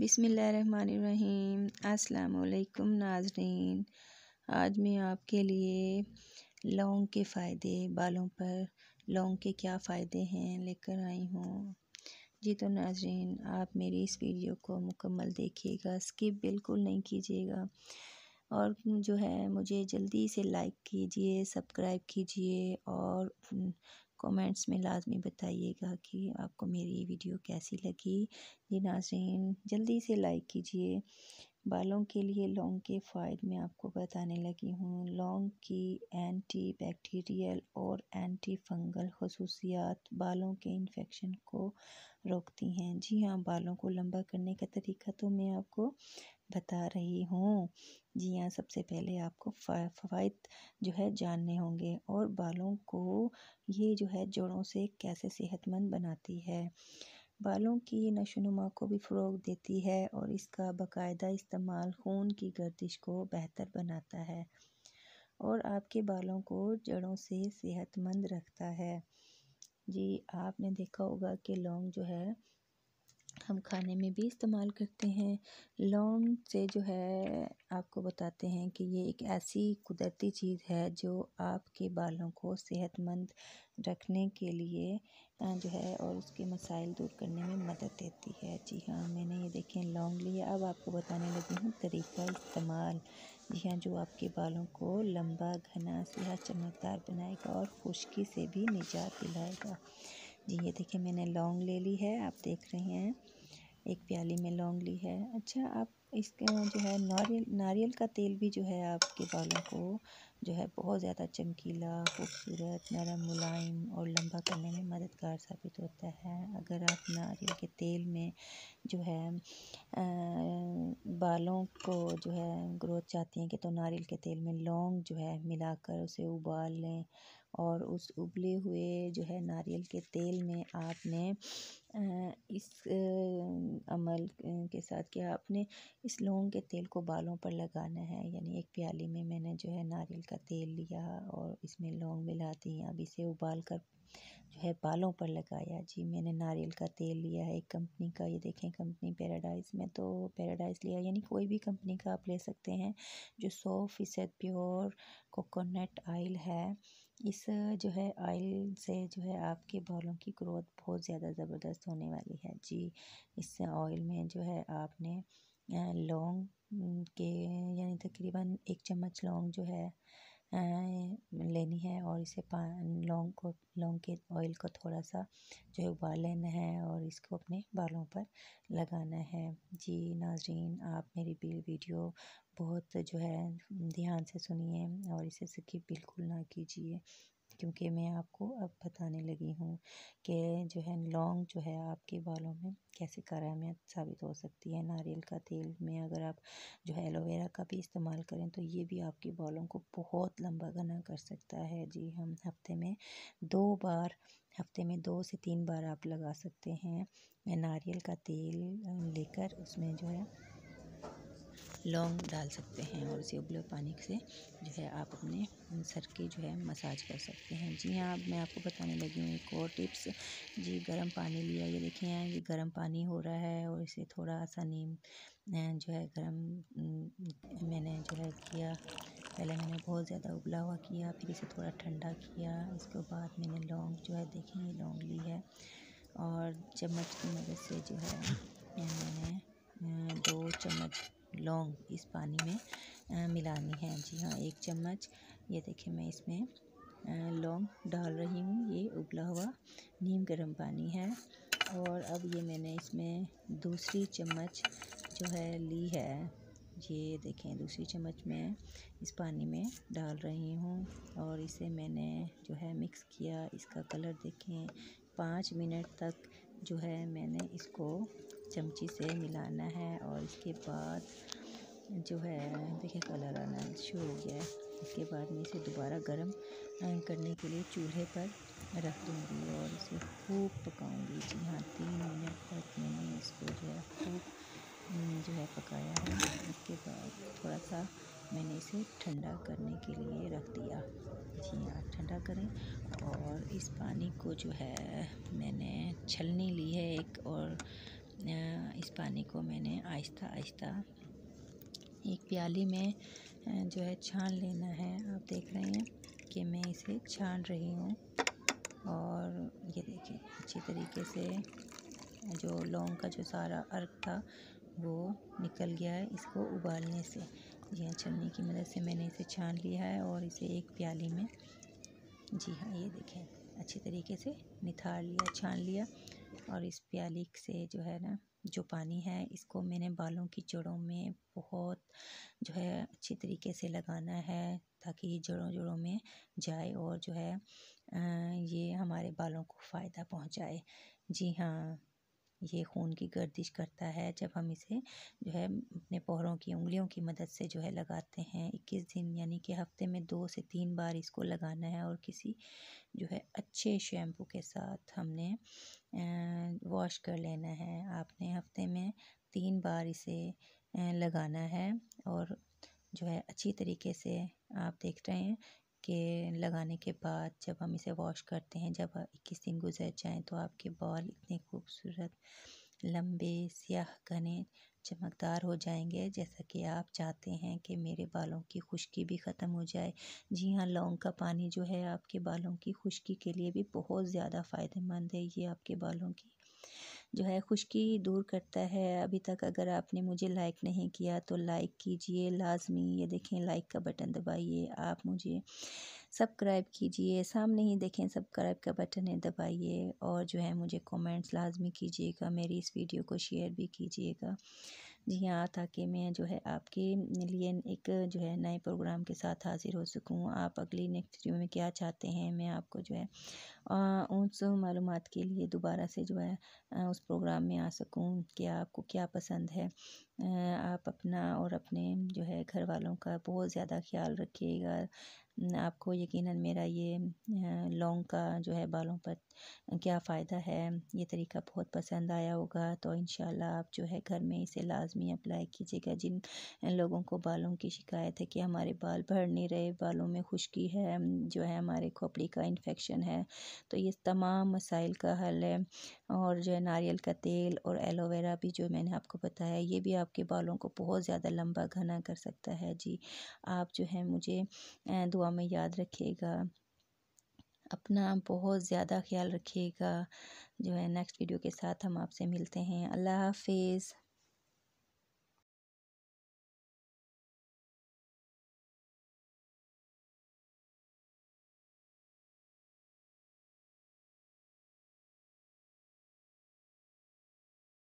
बिसमीम अस्सलाम नाजरीन आज मैं आपके लिए लौंग के फ़ायदे बालों पर लौंग के क्या फ़ायदे हैं लेकर आई हूँ जी तो नाजरीन आप मेरी इस वीडियो को मुकम्मल देखिएगा स्किप बिल्कुल नहीं कीजिएगा और जो है मुझे जल्दी से लाइक कीजिए सब्सक्राइब कीजिए और कमेंट्स में लाजमी बताइएगा कि आपको मेरी ये वीडियो कैसी लगी ये नाजरीन जल्दी से लाइक कीजिए बालों के लिए लौंग के फ़ायदे मैं आपको बताने लगी हूँ लौंग की एंटी बैक्टीरियल और एंटी फंगल खसूसियात बालों के इन्फेक्शन को रोकती हैं जी हाँ बालों को लंबा करने का तरीका तो मैं आपको बता रही हूँ जी हाँ सबसे पहले आपको फ़वाद जो है जानने होंगे और बालों को ये जो है जड़ों से कैसे सेहतमंद बनाती है बालों की नशोनुमा को भी फ़रोग़ देती है और इसका बाकायदा इस्तेमाल खून की गर्दिश को बेहतर बनाता है और आपके बालों को जड़ों से सेहतमंद रखता है जी आपने देखा होगा कि लौंग जो है हम खाने में भी इस्तेमाल करते हैं लौंग से जो है आपको बताते हैं कि ये एक ऐसी कुदरती चीज़ है जो आपके बालों को सेहतमंद रखने के लिए जो है और उसके मसाइल दूर करने में मदद देती है जी हाँ मैंने ये देखें लौंग लिया अब आपको बताने लगी हूँ तरीका इस्तेमाल जी हाँ जो आपके बालों को लंबा घना सिया चमकदार बनाएगा और खुश्की से भी निजात दिलाएगा जी ये देखिए मैंने लौंग ले ली है आप देख रहे हैं एक प्याली में लौंग ली है अच्छा आप इसके जो है नारियल नारियल का तेल भी जो है आपके बालों को जो है बहुत ज़्यादा चमकीला खूबसूरत नरम मुलायम और लंबा करने में मददगार साबित होता है अगर आप नारियल के तेल में जो है आ, बालों को जो है ग्रोथ चाहती हैं कि तो नारियल के तेल में लौंग जो है मिलाकर उसे उबाल लें और उस उबले हुए जो है नारियल के तेल में आपने इस अमल के साथ क्या आपने इस लौंग के तेल को बालों पर लगाना है यानी एक प्याली में मैंने जो है नारियल का तेल लिया और इसमें लौंग मिला दी अब इसे उबाल कर जो है बालों पर लगाया जी मैंने नारियल का तेल लिया है एक कंपनी का ये देखें कंपनी पैराडाइज में तो पैराडाइज लिया यानी कोई भी कंपनी का आप ले सकते हैं जो सौ फ़ीसद प्योर कोकोनट आयल है इस जो है ऑयल से जो है आपके बालों की ग्रोथ बहुत ज़्यादा ज़बरदस्त होने वाली है जी इस ऑयल में जो है आपने लौंग के यानी तकरीबन एक चम्मच लौंग जो है लेनी है और इसे पान लौंग को लौंग के ऑयल को थोड़ा सा जो है उबाल लेना है और इसको अपने बालों पर लगाना है जी नाजरीन आप मेरी वीडियो बहुत जो है ध्यान से सुनिए और इसे स्किप बिल्कुल ना कीजिए क्योंकि मैं आपको अब बताने लगी हूँ कि जो है लौंग जो है आपके बालों में कैसे करामियत साबित हो सकती है नारियल का तेल में अगर आप जो है एलोवेरा का भी इस्तेमाल करें तो ये भी आपके बालों को बहुत लंबा घना कर सकता है जी हम हफ्ते में दो बार हफ्ते में दो से तीन बार आप लगा सकते हैं नारियल का तेल लेकर उसमें जो है लौंग डाल सकते हैं और इसे उबले पानी से जो है आप अपने सर की जो है मसाज कर सकते हैं जी हाँ अब मैं आपको बताने लगी हूँ एक और टिप्स जी गर्म पानी लिया ये देखिए यहाँ ये गर्म पानी हो रहा है और इसे थोड़ा सा नीम जो है गर्म मैंने जो है किया पहले मैंने बहुत ज़्यादा उबला हुआ किया फिर इसे थोड़ा ठंडा किया इसके बाद मैंने लौंग जो है देखें ये लौंग ली है और चम्मच की मदद से जो है मैंने दो चम्मच लौंग इस पानी में मिलानी है जी हाँ एक चम्मच ये देखिए मैं इसमें लौंग डाल रही हूँ ये उबला हुआ नीम गर्म पानी है और अब ये मैंने इसमें दूसरी चम्मच जो है ली है ये देखें दूसरी चम्मच में इस पानी में डाल रही हूँ और इसे मैंने जो है मिक्स किया इसका कलर देखें पाँच मिनट तक जो है मैंने इसको चमची से मिलाना है और इसके बाद जो है देखिए कलर आना शुरू हो गया है इसके बाद मैं इसे दोबारा गर्म करने के लिए चूल्हे पर रख दूँगी और इसे खूब पकाऊँगी जी हाँ तीन मिनट तक मैंने इसको जो है खूब जो है पकाया है इसके बाद थोड़ा सा मैंने इसे ठंडा करने के लिए रख दिया जी हाँ ठंडा करें और इस पानी को जो है मैंने छलनी ली है एक और इस पानी को मैंने आहिस्ता आहिस्ता एक प्याली में जो है छान लेना है आप देख रहे हैं कि मैं इसे छान रही हूँ और ये देखिए अच्छी तरीके से जो लौंग का जो सारा अर्क था वो निकल गया है इसको उबालने से जी हाँ छलनी की मदद से मैंने इसे छान लिया है और इसे एक प्याली में जी हाँ ये देखें अच्छी तरीके से निथार लिया छान लिया और इस प्याली से जो है ना जो पानी है इसको मैंने बालों की जड़ों में बहुत जो है अच्छी तरीके से लगाना है ताकि ये जड़ों जड़ों में जाए और जो है ये हमारे बालों को फ़ायदा पहुंचाए जी हाँ ये खून की गर्दिश करता है जब हम इसे जो है अपने पौरों की उंगलियों की मदद से जो है लगाते हैं इक्कीस दिन यानी कि हफ्ते में दो से तीन बार इसको लगाना है और किसी जो है अच्छे शैम्पू के साथ हमने वॉश कर लेना है आपने हफ्ते में तीन बार इसे लगाना है और जो है अच्छी तरीके से आप देख रहे हैं के लगाने के बाद जब हम इसे वॉश करते हैं जब इक्कीस दिन गुजर जाएँ तो आपके बाल इतने खूबसूरत लंबे स्याह घने चमकदार हो जाएंगे जैसा कि आप चाहते हैं कि मेरे बालों की खुशकी भी ख़त्म हो जाए जी हाँ लौंग का पानी जो है आपके बालों की खुशकी के लिए भी बहुत ज़्यादा फ़ायदेमंद है ये आपके बालों की जो है खुशकी दूर करता है अभी तक अगर आपने मुझे लाइक नहीं किया तो लाइक कीजिए लाजमी ये देखें लाइक का बटन दबाइए आप मुझे सब्सक्राइब कीजिए सामने ही देखें सब्सक्राइब का बटन है दबाइए और जो है मुझे कमेंट्स लाजमी कीजिएगा मेरी इस वीडियो को शेयर भी कीजिएगा जी हाँ ताकि मैं जो है आपके लिए एक जो है नए प्रोग्राम के साथ हाज़िर हो सकूँ आप अगली नेक्स्ट वीडियो में क्या चाहते हैं मैं आपको जो है उस मालूम के लिए दोबारा से जो है उस प्रोग्राम में आ सकूँ कि आपको क्या पसंद है आप अपना और अपने जो है घर वालों का बहुत ज़्यादा ख्याल रखिएगा आपको यकीनन मेरा ये लौंग का जो है बालों पर क्या फ़ायदा है ये तरीका बहुत पसंद आया होगा तो इन आप जो है घर में इसे लाजमी अप्लाई कीजिएगा जिन लोगों को बालों की शिकायत है कि हमारे बाल भर नहीं रहे बालों में खुश्की है जो है हमारे खोपड़ी का इन्फेक्शन है तो ये तमाम मसाइल का हल है और जो है नारियल का तेल और एलोवेरा भी जो मैंने आपको बताया ये भी आपके बालों को बहुत ज़्यादा लंबा घना कर सकता है जी आप जो है मुझे दुआ दुआ में याद रखिएगा अपना बहुत ज़्यादा ख्याल रखिएगा जो है नेक्स्ट वीडियो के साथ हम आपसे मिलते हैं अल्लाह हाफिज़